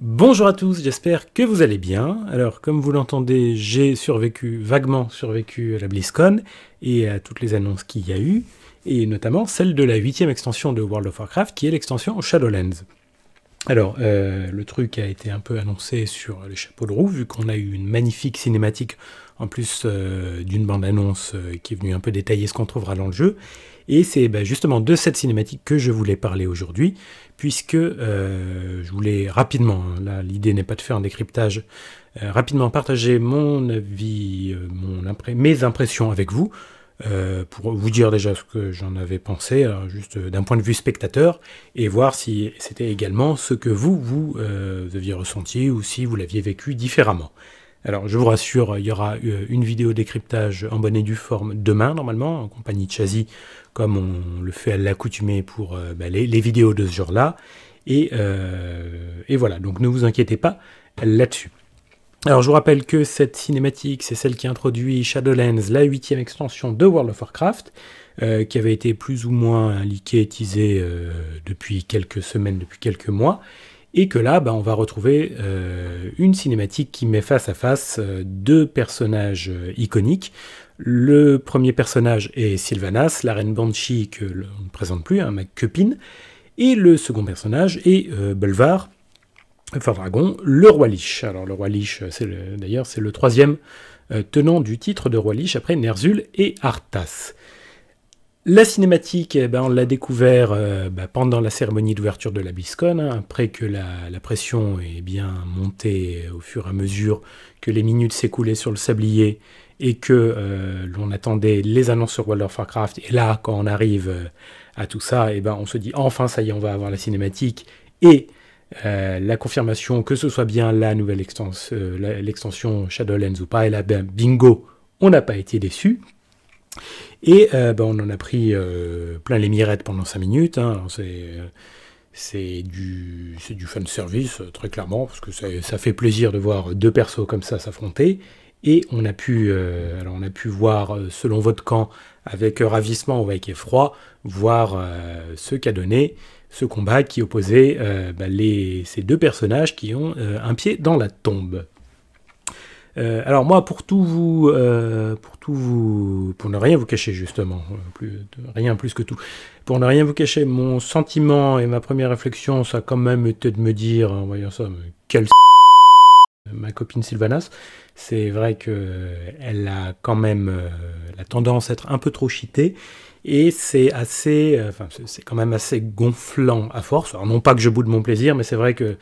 Bonjour à tous, j'espère que vous allez bien. Alors, comme vous l'entendez, j'ai survécu, vaguement survécu à la BlizzCon et à toutes les annonces qu'il y a eu, et notamment celle de la huitième extension de World of Warcraft, qui est l'extension Shadowlands. Alors, euh, le truc a été un peu annoncé sur les chapeaux de roue, vu qu'on a eu une magnifique cinématique, en plus euh, d'une bande-annonce euh, qui est venue un peu détailler ce qu'on trouvera dans le jeu. Et c'est bah, justement de cette cinématique que je voulais parler aujourd'hui, puisque je voulais rapidement, hein, là l'idée n'est pas de faire un décryptage, rapidement partager mon avis, mon mes impressions avec vous, euh, pour vous dire déjà ce que j'en avais pensé, juste euh, d'un point de vue spectateur, et voir si c'était également ce que vous, vous, vous euh, aviez ressenti ou si vous l'aviez vécu différemment. Alors je vous rassure, il y aura une vidéo décryptage en bonne et due forme demain normalement, en compagnie de Chazy, comme on le fait à l'accoutumée pour bah, les, vidéos de ce genre-là. Et, et voilà, donc ne vous inquiétez pas là-dessus. Alors je vous rappelle que cette cinématique, c'est celle qui introduit Shadowlands, la huitième extension de World of Warcraft, euh, qui avait été plus ou moins liquétisée euh, depuis quelques semaines, depuis quelques mois, et que là, bah, on va retrouver euh, une cinématique qui met face à face deux personnages iconiques. Le premier personnage est Sylvanas, la reine Banshee que l'on ne présente plus, un hein, et le second personnage est Belvar, le roi Lich. Alors le roi Lich, d'ailleurs, c'est le troisième euh, tenant du titre de roi Lich après Ner'zhul et Arthas. La cinématique, eh ben, on l'a découvert euh, bah, pendant la cérémonie d'ouverture de la Biscone, hein, après que la, pression est bien montée euh, au fur et à mesure que les minutes s'écoulaient sur le sablier et que l'on attendait les annonces sur World of Warcraft. Et là, quand on arrive à tout ça, eh ben, on se dit enfin ça y est, on va avoir la cinématique et euh, la confirmation que ce soit bien la nouvelle extension, euh, l'extension Shadowlands ou pas, et là, ben, bingo, on n'a pas été déçu. Et euh, ben, on en a pris plein les mirettes pendant 5 minutes. Hein. C'est, du, c'est du fan service, très clairement, parce que ça, fait plaisir de voir deux persos comme ça s'affronter. Et on a pu, on a pu voir, selon votre camp, avec ravissement ou avec effroi, voir ce qu'a donné ce combat qui opposait euh, bah, ces deux personnages qui ont euh, un pied dans la tombe. Euh, alors moi, pour tout vous, pour tout vous, pour ne rien vous cacher justement, rien plus que tout, pour ne rien vous cacher, mon sentiment et ma première réflexion, ça a quand même été de me dire, en voyant ça, Quelle ma copine Sylvanas, c'est vrai que elle a quand même la tendance à être un peu trop cheatée et c'est assez, euh, enfin, c'est quand même assez gonflant à force. Alors, non pas que je boude mon plaisir, mais c'est vrai que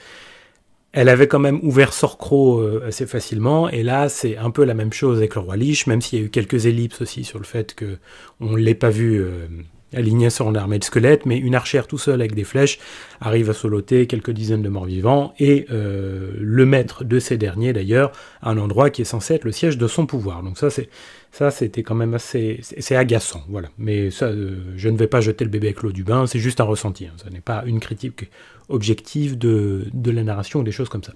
elle avait quand même ouvert Sorcro euh, assez facilement, et là c'est un peu la même chose avec le roi Lich, même s'il y a eu quelques ellipses aussi sur le fait que on l'ait pas vu euh, alignée sur l'armée armée de squelettes, mais une archère tout seule avec des flèches arrive à soloter quelques dizaines de morts vivants et euh, le maître de ces derniers d'ailleurs à un endroit qui est censé être le siège de son pouvoir. Donc ça c'est ça c'était quand même assez c'est agaçant voilà. Mais ça euh, je ne vais pas jeter le bébé avec l'eau du bain, c'est juste un ressenti. Ce hein. n'est pas une critique objective de, la narration ou des choses comme ça.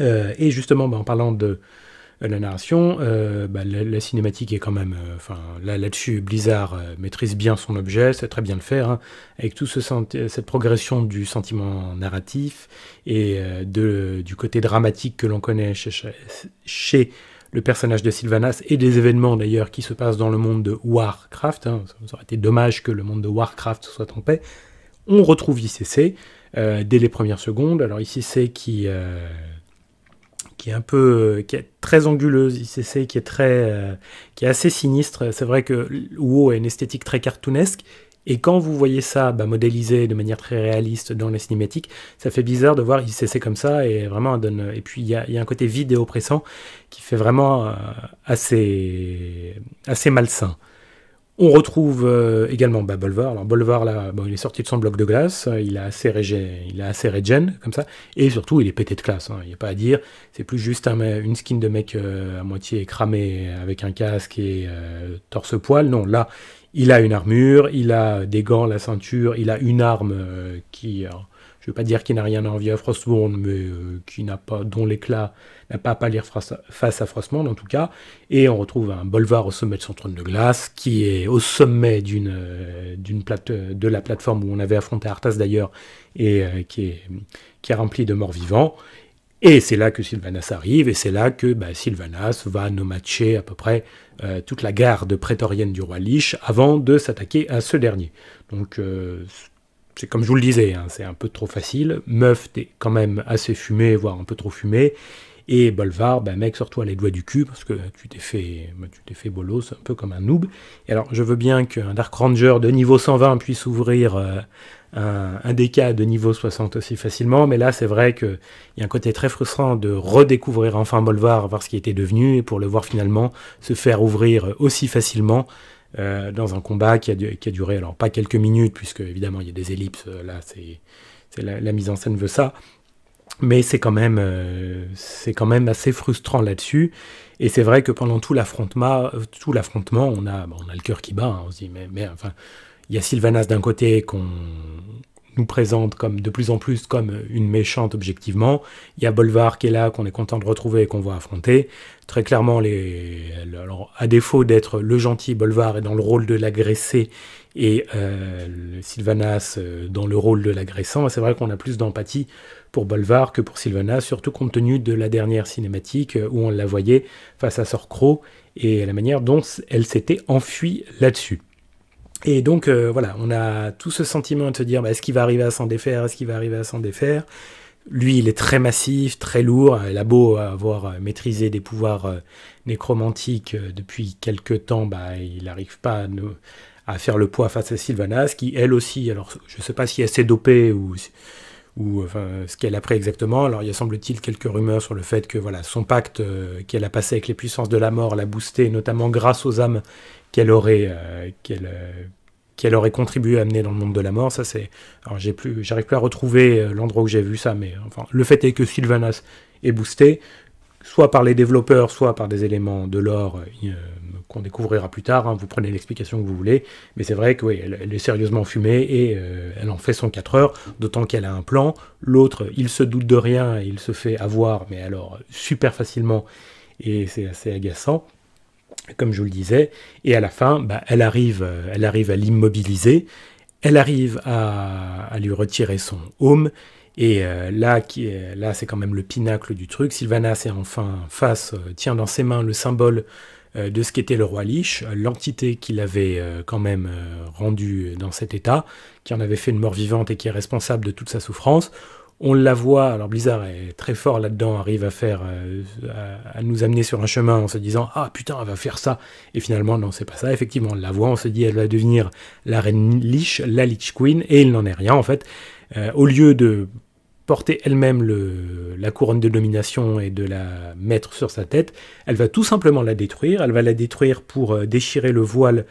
Euh, et justement ben, en parlant de euh, la narration, euh, bah, la, cinématique est quand même, euh, enfin là là-dessus, Blizzard maîtrise bien son objet, sait très bien le faire, hein. avec tout ce cette progression du sentiment narratif et de, du côté dramatique que l'on connaît chez, le personnage de Sylvanas et des événements d'ailleurs qui se passent dans le monde de Warcraft. Hein. ça aurait été dommage que le monde de Warcraft soit en paix. On retrouve ICC dès les premières secondes. Alors ICC qui un peu, euh, qui est très anguleuse, ICC qui est très, euh, qui est assez sinistre. C'est vrai que WoW a une esthétique très cartoonesque. Et quand vous voyez ça bah, modélisé de manière très réaliste dans les cinématiques, ça fait bizarre de voir ICC comme ça et vraiment donne. Et puis il y a, un côté vide et qui fait vraiment euh, assez, assez malsain. On retrouve euh, également bah, Bolvar. Alors Bolvar, là, bon, il est sorti de son bloc de glace, hein, il a assez régé, il a assez regen, comme ça, et surtout il est pété de classe, hein. il n'y a pas à dire, c'est plus juste une skin de mec euh, à moitié cramé avec un casque et euh, torse-poil, non, là, il a une armure, il a des gants, la ceinture, il a une arme qui je ne veux pas dire qu'il n'a rien à envier à Frostbourne, mais euh, qui n'a pas, dont l'éclat n'a pas à pâlir face à Frostmourne, en tout cas. Et on retrouve un boulevard au sommet de son trône de glace, qui est au sommet d'une, euh, d'une plate, de la plateforme où on avait affronté Arthas d'ailleurs, et euh, qui, est, qui rempli de morts vivants. Et c'est là que Sylvanas arrive, et c'est là que bah, Sylvanas va nomatcher à peu près toute la garde prétorienne du roi Lich avant de s'attaquer à ce dernier. Donc c'est comme je vous le disais, hein, c'est un peu trop facile. Meuf, t'es quand même assez fumé, voire un peu trop fumé. Et Bolvar, ben mec, sors-toi les doigts du cul parce que tu t'es fait, ben, tu t'es fait bolos, un peu comme un noob. Et alors, je veux bien qu'un Dark Ranger de niveau 120 puisse ouvrir euh, un, un DK de niveau 60 aussi facilement, mais là, c'est vrai qu'il y a un côté très frustrant de redécouvrir enfin Bolvar, voir ce qu'il était devenu, et pour le voir finalement se faire ouvrir aussi facilement. Euh, dans un combat qui a, duré, alors pas quelques minutes, puisque évidemment il y a des ellipses, euh, là c'est la, mise en scène veut ça, mais c'est quand, même, euh, c'est quand même assez frustrant là-dessus. Et c'est vrai que pendant tout l'affrontement, tout l'affrontement on, a, on a le cœur qui bat, hein, on se dit, mais, mais enfin, il y a Sylvanas d'un côté qu'on nous présente comme de plus en plus comme une méchante objectivement. Il y a Bolvar qui est là, qu'on est content de retrouver et qu'on voit affronter. Très clairement, les, alors, à défaut d'être le gentil, Bolvar est dans le rôle de l'agressé et euh, Sylvanas euh, dans le rôle de l'agressant. C'est vrai qu'on a plus d'empathie pour Bolvar que pour Sylvanas, surtout compte tenu de la dernière cinématique euh, où on la voyait face à Sorcro et la manière dont elle s'était enfuie là-dessus. Et donc euh, voilà, on a tout ce sentiment de se dire bah, est-ce qu'il va arriver à s'en défaire, est-ce qu'il va arriver à s'en défaire. Lui, il est très massif, très lourd. Il a beau avoir maîtrisé des pouvoirs euh, nécromantiques euh, depuis quelques temps, bah, il n'arrive pas à, à, faire le poids face à Sylvanas, qui elle aussi, alors je ne sais pas si elle s'est dopée ou ou enfin, ce qu'elle a pris exactement. Alors il y a semble-t-il quelques rumeurs sur le fait que voilà, son pacte euh, qu'elle a passé avec les puissances de la mort l'a boosté, notamment grâce aux âmes qu'elle aurait, euh, qu'elle, euh, qu'elle aurait contribué à amener dans le monde de la mort. Ça c'est, alors j'ai plus, j'arrive plus à retrouver l'endroit où j'ai vu ça, mais enfin, le fait est que Sylvanas est boosté, soit par les développeurs, soit par des éléments de l'or euh, qu'on découvrira plus tard. Hein, vous prenez l'explication que vous voulez, mais c'est vrai que elle, est sérieusement fumée et euh, elle en fait son 4 heures, d'autant qu'elle a un plan. L'autre, il se doute de rien, il se fait avoir, mais alors super facilement, et c'est assez agaçant. Comme je vous le disais, et à la fin, bah, elle arrive, euh, elle arrive à l'immobiliser, elle arrive à, à lui retirer son home, et euh, là, qui là, c'est quand même le pinacle du truc. Sylvanas est enfin face, euh, tient dans ses mains le symbole euh, de ce qu'était le roi Lich, l'entité qui l'avait quand même rendu dans cet état, qui en avait fait une mort vivante et qui est responsable de toute sa souffrance. On la voit, alors Blizzard est très fort là-dedans, arrive à faire, à, nous amener sur un chemin en se disant Ah putain, elle va faire ça Et finalement, non, c'est pas ça. Effectivement, on la voit, on se dit Elle va devenir la reine Lich, la Lich Queen, et il n'en est rien en fait. au lieu de porter elle-même la couronne de domination et de la mettre sur sa tête, elle va tout simplement la détruire. Elle va la détruire pour euh, déchirer le voile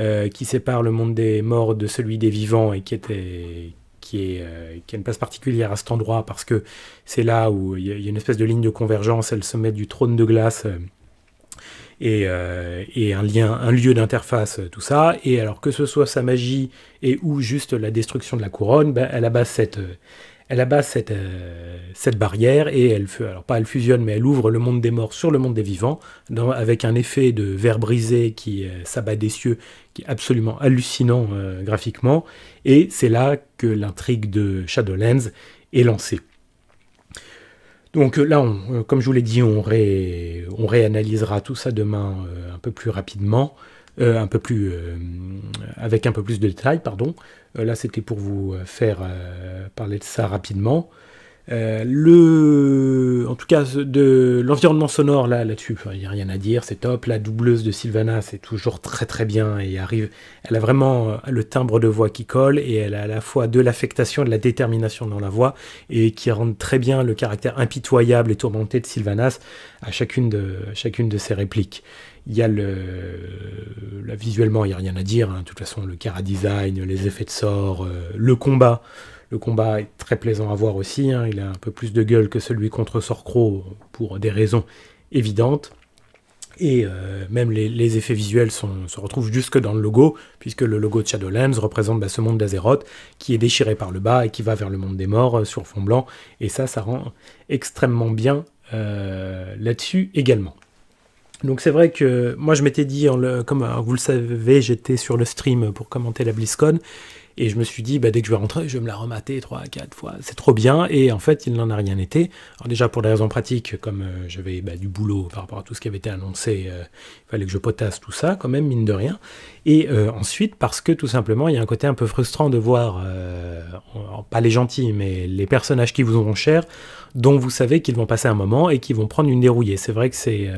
euh, qui sépare le monde des morts de celui des vivants et qui était qui, est, euh, qui a une place particulière à cet endroit parce que c'est là où il y, a une espèce de ligne de convergence, elle se met du trône de glace et, un, lien, un lieu d'interface, tout ça. Et alors que ce soit sa magie et ou juste la destruction de la couronne, ben, elle abat cette elle abat euh, cette, barrière et elle, alors pas elle fusionne, mais elle ouvre le monde des morts sur le monde des vivants, avec un effet de verre brisé qui euh, s'abat des cieux, qui est absolument hallucinant euh, graphiquement. Et c'est là que l'intrigue de Shadowlands est lancée. Donc là, comme je vous l'ai dit, on réanalysera tout ça demain un peu plus rapidement. Euh, un peu plus euh, avec un peu plus de détails pardon euh, là c'était pour vous faire parler de ça rapidement euh, le, en tout cas, de l'environnement sonore là, là-dessus, il n'y a rien à dire, c'est top. La doubleuse de Sylvanas est toujours très très bien et arrive. Elle a vraiment euh, le timbre de voix qui colle et elle a à la fois de l'affectation, de la détermination dans la voix et qui rend très bien le caractère impitoyable et tourmenté de Sylvanas à chacune de, chacune de ses répliques. Il y a le. visuellement, il n'y a rien à dire. Hein. De toute façon, le chara-design, les effets de sort, euh, le combat. Le combat est très plaisant à voir aussi, hein. il a un peu plus de gueule que celui contre Sorcrow pour des raisons évidentes. Et euh, même les, effets visuels se retrouvent jusque dans le logo, puisque le logo de Shadowlands représente bah, ce monde d'Azeroth qui est déchiré par le bas et qui va vers le monde des morts euh, sur fond blanc. Et ça, ça rend extrêmement bien euh, là-dessus également. Donc c'est vrai que moi je m'étais dit, en comme vous le savez, j'étais sur le stream pour commenter la BlizzCon, et je me suis dit, bah, dès que je vais rentrer, je vais me la remater 3 4 fois. C'est trop bien. Et en fait, il n'en a rien été. Alors déjà, pour des raisons pratiques, comme euh, j'avais bah, du boulot par rapport à tout ce qui avait été annoncé, euh, il fallait que je potasse tout ça, quand même, mine de rien. Et euh, ensuite, parce que tout simplement, il y a un côté un peu frustrant de voir, pas les gentils, mais les personnages qui vous auront cher, dont vous savez qu'ils vont passer un moment et qui vont prendre une dérouillée. C'est vrai que c'est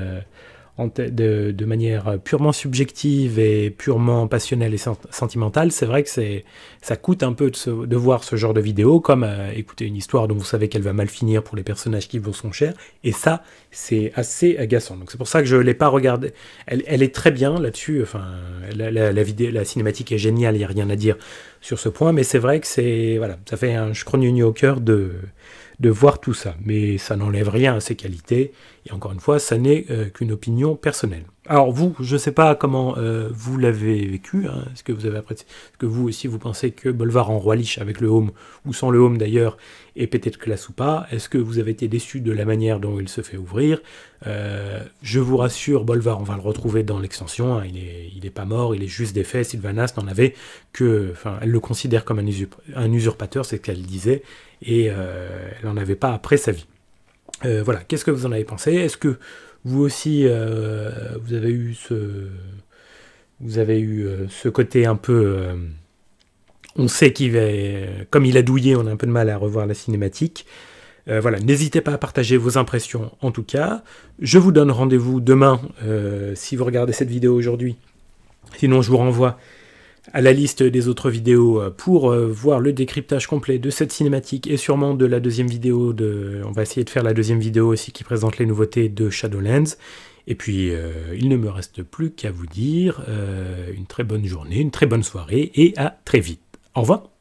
de, de, manière purement subjective et purement passionnelle et sentimentale, c'est vrai que ça coûte un peu de, voir ce genre de vidéo, comme euh, écouter une histoire dont vous savez qu'elle va mal finir pour les personnages qui vous sont chers, et ça, c'est assez agaçant. Donc c'est pour ça que je ne l'ai pas regardée. Elle, est très bien là-dessus, enfin, la, vidéo, la cinématique est géniale, il n'y a rien à dire sur ce point, mais c'est vrai que c'est, voilà, ça fait un Schrödinger au cœur de de voir tout ça. Mais ça n'enlève rien à ses qualités, et encore une fois, ça n'est euh, qu'une opinion personnelle alors vous, je ne sais pas comment euh, vous l'avez vécu. Hein. Est-ce que vous avez apprécié Est-ce que vous aussi vous pensez que Bolvar en roi liche avec le home ou sans le home d'ailleurs est pété de classe ou pas Est-ce que vous avez été déçu de la manière dont il se fait ouvrir euh, Je vous rassure, Bolvar, on va le retrouver dans l'extension. Hein. il n'est il est pas mort, il est juste défait. Sylvanas n'en avait que, enfin, elle le considère comme un, usurpateur, c'est ce qu'elle disait, et euh, elle n'en avait pas après sa vie. voilà. Qu'est-ce que vous en avez pensé Est-ce que vous aussi, euh, vous avez eu ce, vous avez eu euh, ce côté un peu. Euh, on sait qu'il va, comme il a douillé, on a un peu de mal à revoir la cinématique. voilà, n'hésitez pas à partager vos impressions en tout cas. Je vous donne rendez-vous demain si vous regardez cette vidéo aujourd'hui. Sinon, je vous renvoie à la liste des autres vidéos euh, pour euh, voir le décryptage complet de cette cinématique et sûrement de la deuxième vidéo de... On va essayer de faire la deuxième vidéo aussi qui présente les nouveautés de Shadowlands. Et puis, euh, il ne me reste plus qu'à vous dire une très bonne journée, une très bonne soirée et à très vite. Au revoir